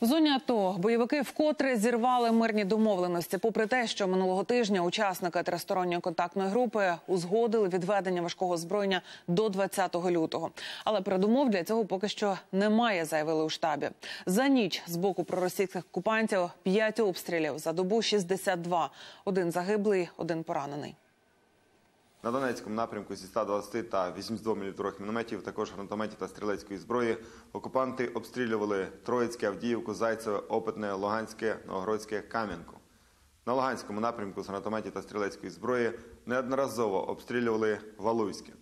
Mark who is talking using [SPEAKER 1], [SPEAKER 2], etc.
[SPEAKER 1] В зоні АТО бойовики вкотре зірвали мирні домовленості. Попри те, що минулого тижня учасники тристоронньої контактної групи узгодили відведення важкого зброєння до 20 лютого. Але передумов для цього поки що немає. Заявили у штабі. За ніч з боку проросійських окупантів 5 обстрілів за добу 62. Один загиблий, один поранений.
[SPEAKER 2] На Донецькому напрямку зі 120 та 82 мм мінометів, також гранатометів та стрілецької зброї. Окупанти обстрілювали Троїцьке, Авдіївку, Зайцеве, Опитне, Луганське, Новгородське, Кам'янку. На Луганському напрямку з гранатометів та стрілецької зброї неодноразово обстрілювали Валуйське.